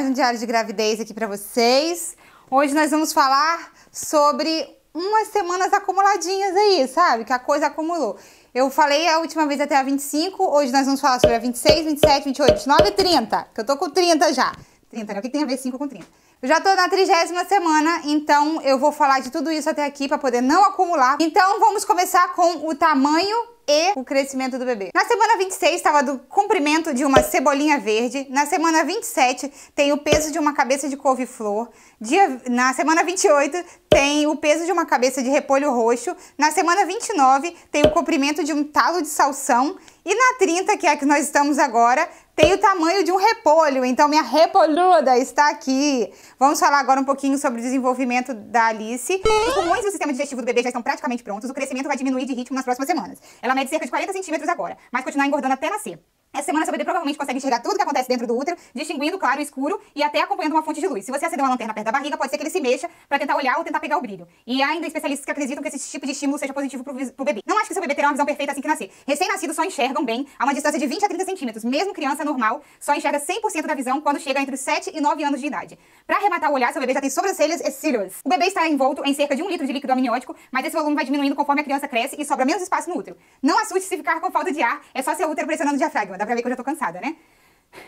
mais um diário de gravidez aqui para vocês. Hoje nós vamos falar sobre umas semanas acumuladinhas aí, sabe? Que a coisa acumulou. Eu falei a última vez até a 25, hoje nós vamos falar sobre a 26, 27, 28, 29 e 30, que eu tô com 30 já. 30, né? O que tem a ver 5 com 30? Eu já tô na trigésima semana, então eu vou falar de tudo isso até aqui para poder não acumular. Então vamos começar com o tamanho e o crescimento do bebê. Na semana 26 estava do comprimento de uma cebolinha verde, na semana 27 tem o peso de uma cabeça de couve-flor, dia... na semana 28 tem o peso de uma cabeça de repolho roxo, na semana 29 tem o comprimento de um talo de salsão e na 30, que é a que nós estamos agora, tem o tamanho de um repolho, então minha repolhuda está aqui. Vamos falar agora um pouquinho sobre o desenvolvimento da Alice. Os pulmões e o sistema digestivo do bebê já estão praticamente prontos, o crescimento vai diminuir de ritmo nas próximas semanas. Ela mede cerca de 40 centímetros agora, mas continua engordando até nascer. Essa semana seu bebê provavelmente consegue enxergar tudo que acontece dentro do útero, distinguindo claro e escuro e até acompanhando uma fonte de luz. Se você acender uma lanterna perto da barriga, pode ser que ele se mexa para tentar olhar ou tentar pegar o brilho. E há ainda especialistas que acreditam que esse tipo de estímulo seja positivo para o bebê. Não acho que seu bebê terá uma visão perfeita assim que nascer. Recém-nascidos só enxergam bem a uma distância de 20 a 30 centímetros. Mesmo criança normal só enxerga 100% da visão quando chega entre os 7 e 9 anos de idade. Para arrematar o olhar, seu bebê já tem sobrancelhas e cílios. O bebê está envolto em cerca de um litro de líquido amniótico, mas esse volume vai diminuindo conforme a criança cresce e sobra menos espaço no útero. Não assuste se ficar com falta de ar, é só seu útero pressionando o diafragma dá pra ver que eu já tô cansada, né?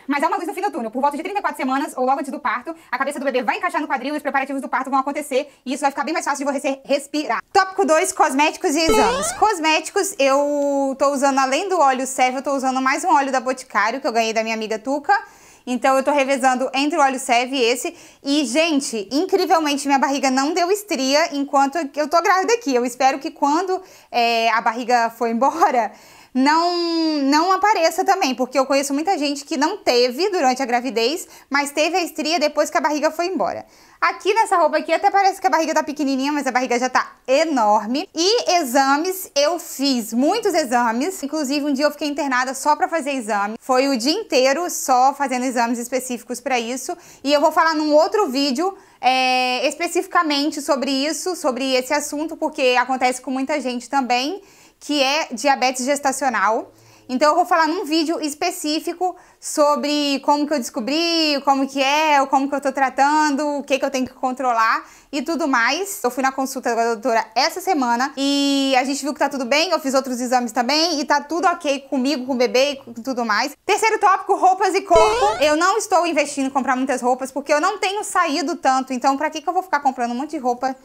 Mas há é uma luz no fim do túnel. Por volta de 34 semanas, ou logo antes do parto, a cabeça do bebê vai encaixar no quadril e os preparativos do parto vão acontecer. E isso vai ficar bem mais fácil de você respirar. Tópico 2, cosméticos e exames. Cosméticos, eu tô usando, além do óleo sérvio, eu tô usando mais um óleo da Boticário, que eu ganhei da minha amiga Tuca. Então eu tô revezando entre o óleo Sev e esse. E, gente, incrivelmente minha barriga não deu estria enquanto eu tô grávida aqui. Eu espero que quando é, a barriga for embora, não, não apareça também, porque eu conheço muita gente que não teve durante a gravidez, mas teve a estria depois que a barriga foi embora. Aqui nessa roupa aqui até parece que a barriga tá pequenininha, mas a barriga já tá enorme. E exames, eu fiz muitos exames, inclusive um dia eu fiquei internada só para fazer exame. Foi o dia inteiro só fazendo exames específicos para isso, e eu vou falar num outro vídeo é, especificamente sobre isso, sobre esse assunto, porque acontece com muita gente também que é diabetes gestacional. Então eu vou falar num vídeo específico sobre como que eu descobri, como que é, como que eu tô tratando, o que que eu tenho que controlar e tudo mais. Eu fui na consulta da doutora essa semana e a gente viu que tá tudo bem, eu fiz outros exames também e tá tudo ok comigo, com o bebê e tudo mais. Terceiro tópico, roupas e corpo. Eu não estou investindo em comprar muitas roupas porque eu não tenho saído tanto, então pra que que eu vou ficar comprando um monte de roupa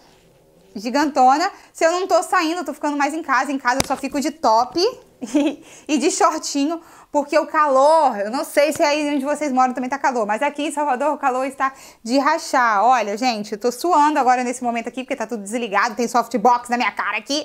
gigantona. Se eu não tô saindo, tô ficando mais em casa. Em casa eu só fico de top e de shortinho, porque o calor, eu não sei se aí onde vocês moram também tá calor, mas aqui em Salvador o calor está de rachar. Olha, gente, eu tô suando agora nesse momento aqui, porque tá tudo desligado, tem softbox na minha cara aqui.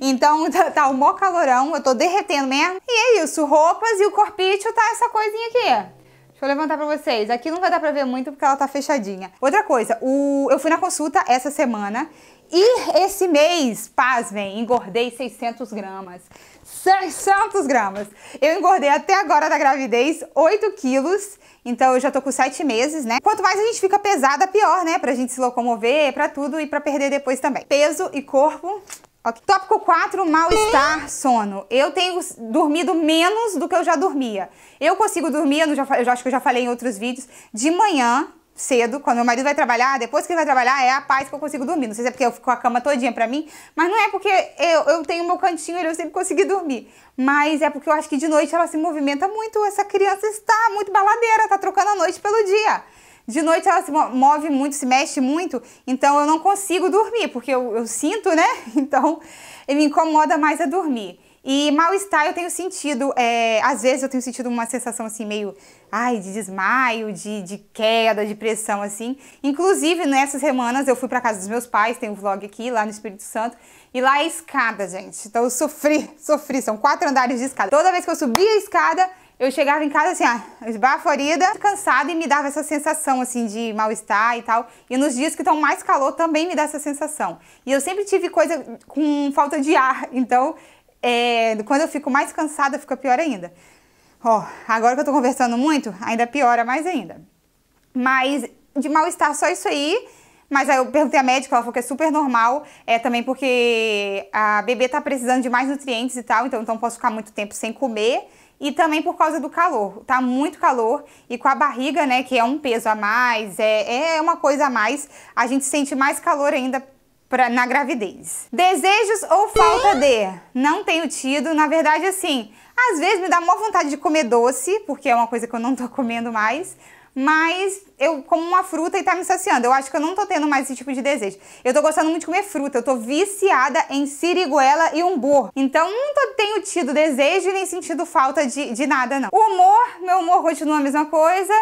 Então tá, tá um mó calorão, eu tô derretendo mesmo. E é isso, roupas e o corpício tá essa coisinha aqui. Deixa eu levantar pra vocês. Aqui não vai dar pra ver muito porque ela tá fechadinha. Outra coisa, o... eu fui na consulta essa semana e esse mês, pasmem, engordei 600 gramas. 600 gramas. Eu engordei até agora da gravidez 8 quilos, então eu já tô com 7 meses, né? Quanto mais a gente fica pesada, pior, né? Pra gente se locomover, pra tudo e pra perder depois também. Peso e corpo, Okay. Tópico 4, mal-estar, sono. Eu tenho dormido menos do que eu já dormia. Eu consigo dormir, eu, já, eu acho que eu já falei em outros vídeos, de manhã, cedo, quando meu marido vai trabalhar, depois que ele vai trabalhar, é a paz que eu consigo dormir. Não sei se é porque eu fico com a cama todinha pra mim, mas não é porque eu, eu tenho meu cantinho e eu sempre consegui dormir. Mas é porque eu acho que de noite ela se movimenta muito, essa criança está muito baladeira, tá trocando a noite pelo dia de noite ela se move muito, se mexe muito, então eu não consigo dormir, porque eu, eu sinto, né? Então me incomoda mais a dormir. E mal-estar eu tenho sentido, é, às vezes eu tenho sentido uma sensação assim meio, ai, de desmaio, de, de queda, de pressão assim. Inclusive nessas semanas eu fui para casa dos meus pais, tem um vlog aqui lá no Espírito Santo, e lá é escada, gente. Então eu sofri, sofri, são quatro andares de escada. Toda vez que eu subia a escada, eu chegava em casa assim, esbaforida, cansada e me dava essa sensação assim de mal-estar e tal. E nos dias que estão mais calor também me dá essa sensação. E eu sempre tive coisa com falta de ar, então é, quando eu fico mais cansada fica pior ainda. Ó, oh, agora que eu tô conversando muito, ainda piora mais ainda. Mas de mal-estar só isso aí. Mas aí eu perguntei à médica, ela falou que é super normal, é também porque a bebê tá precisando de mais nutrientes e tal, então não posso ficar muito tempo sem comer e também por causa do calor. Tá muito calor e com a barriga, né, que é um peso a mais, é, é uma coisa a mais, a gente sente mais calor ainda pra, na gravidez. Desejos ou falta de? Não tenho tido, na verdade, assim, às vezes me dá uma vontade de comer doce, porque é uma coisa que eu não tô comendo mais, mas eu como uma fruta e tá me saciando. Eu acho que eu não tô tendo mais esse tipo de desejo. Eu tô gostando muito de comer fruta, eu tô viciada em siriguela e umbor. Então não tô, tenho tido desejo e nem sentido falta de, de nada, não. O humor, meu humor continua a mesma coisa.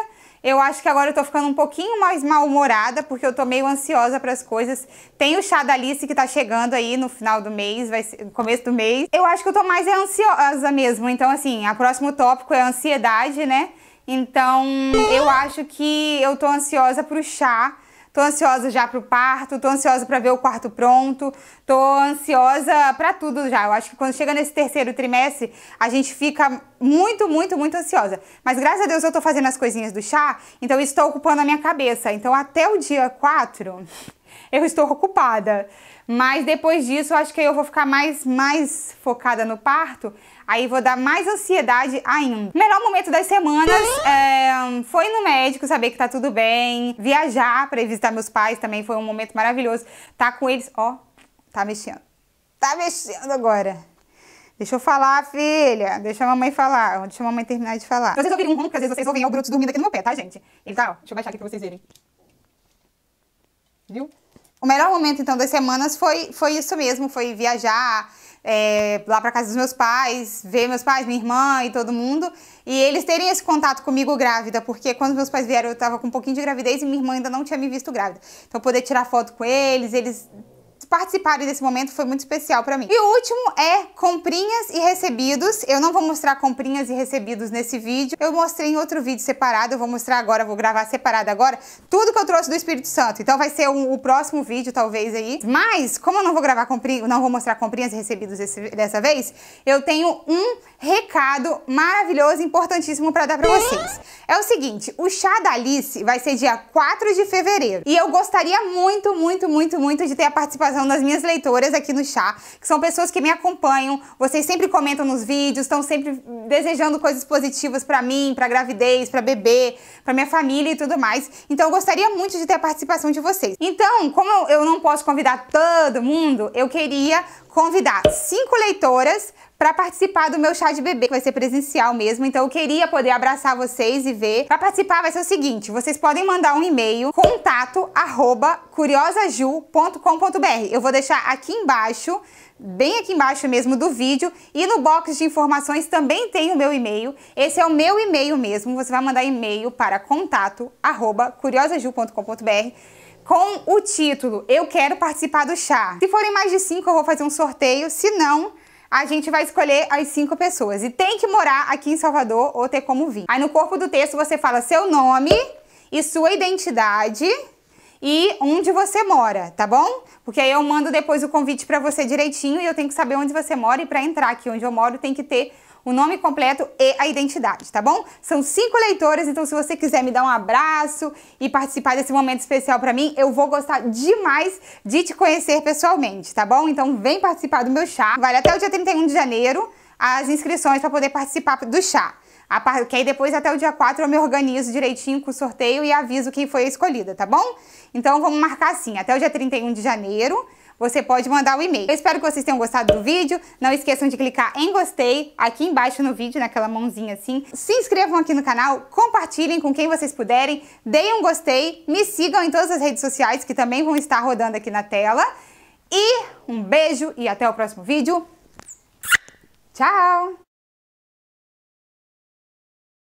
Eu acho que agora eu tô ficando um pouquinho mais mal-humorada, porque eu tô meio ansiosa para as coisas. Tem o chá da Alice que tá chegando aí no final do mês, vai ser, começo do mês. Eu acho que eu tô mais ansiosa mesmo. Então, assim, o próximo tópico é ansiedade, né? Então, eu acho que eu tô ansiosa pro chá. Tô ansiosa já pro parto, tô ansiosa para ver o quarto pronto, tô ansiosa para tudo já. Eu acho que quando chega nesse terceiro trimestre, a gente fica muito, muito, muito ansiosa. Mas graças a Deus eu tô fazendo as coisinhas do chá, então estou ocupando a minha cabeça. Então até o dia 4, eu estou ocupada. Mas depois disso, acho que eu vou ficar mais, mais focada no parto. Aí vou dar mais ansiedade ainda. Melhor momento das semanas é, foi no médico, saber que tá tudo bem. Viajar para visitar meus pais também foi um momento maravilhoso. Tá com eles, ó, tá mexendo. Tá mexendo agora. Deixa eu falar, filha. Deixa a mamãe falar. Deixa a mamãe terminar de falar. Vocês ouviram um ronco, porque às vezes vocês ouvem é o bruto dormindo aqui no meu pé, tá, gente? Ele tá, ó. Deixa eu baixar aqui pra vocês verem. Viu? O melhor momento, então, das semanas foi, foi isso mesmo, foi viajar, é, lá para casa dos meus pais, ver meus pais, minha irmã e todo mundo, e eles terem esse contato comigo grávida, porque quando meus pais vieram eu estava com um pouquinho de gravidez e minha irmã ainda não tinha me visto grávida. Então poder tirar foto com eles, eles participarem desse momento foi muito especial para mim. E o último é comprinhas e recebidos. Eu não vou mostrar comprinhas e recebidos nesse vídeo. Eu mostrei em outro vídeo separado. Eu vou mostrar agora, vou gravar separado agora tudo que eu trouxe do Espírito Santo. Então vai ser um, o próximo vídeo, talvez, aí. Mas, como eu não vou gravar comprinhas, não vou mostrar comprinhas e recebidos esse, dessa vez, eu tenho um recado maravilhoso, importantíssimo para dar para vocês. É o seguinte, o chá da Alice vai ser dia 4 de fevereiro. E eu gostaria muito, muito, muito, muito de ter a participação das minhas leitoras aqui no chá, que são pessoas que me acompanham, vocês sempre comentam nos vídeos, estão sempre desejando coisas positivas para mim, para gravidez, para bebê, para minha família e tudo mais. Então eu gostaria muito de ter a participação de vocês. Então, como eu não posso convidar todo mundo, eu queria convidar cinco leitoras para participar do meu chá de bebê, que vai ser presencial mesmo. Então eu queria poder abraçar vocês e ver. Para participar vai ser o seguinte, vocês podem mandar um e-mail contato@curiosaju.com.br. Eu vou deixar aqui embaixo bem aqui embaixo mesmo do vídeo e no box de informações também tem o meu e-mail. Esse é o meu e-mail mesmo. Você vai mandar e-mail para contato@curiosaju.com.br com o título Eu quero participar do chá. Se forem mais de cinco eu vou fazer um sorteio, se não, a gente vai escolher as cinco pessoas. E tem que morar aqui em Salvador ou ter como vir. Aí no corpo do texto você fala seu nome e sua identidade e onde você mora, tá bom? Porque aí eu mando depois o convite para você direitinho e eu tenho que saber onde você mora e para entrar aqui onde eu moro tem que ter o nome completo e a identidade, tá bom? São cinco leitores, então se você quiser me dar um abraço e participar desse momento especial para mim, eu vou gostar demais de te conhecer pessoalmente, tá bom? Então vem participar do meu chá. Vale até o dia 31 de janeiro as inscrições para poder participar do chá. Par... Que aí depois até o dia 4 eu me organizo direitinho com o sorteio e aviso quem foi escolhida, tá bom? Então vamos marcar assim, até o dia 31 de janeiro você pode mandar o um e-mail. Eu espero que vocês tenham gostado do vídeo. Não esqueçam de clicar em gostei aqui embaixo no vídeo, naquela mãozinha assim. Se inscrevam aqui no canal, compartilhem com quem vocês puderem, deem um gostei, me sigam em todas as redes sociais que também vão estar rodando aqui na tela. E um beijo e até o próximo vídeo. Tchau!